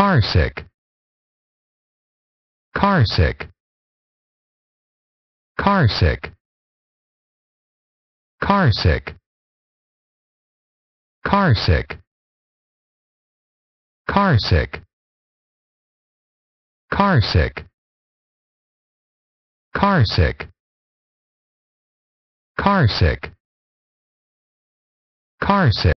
Car Car Car Car Car sick. sick. sick. sick. sick. Car sick. Car sick. Car sick. Car sick. Car sick.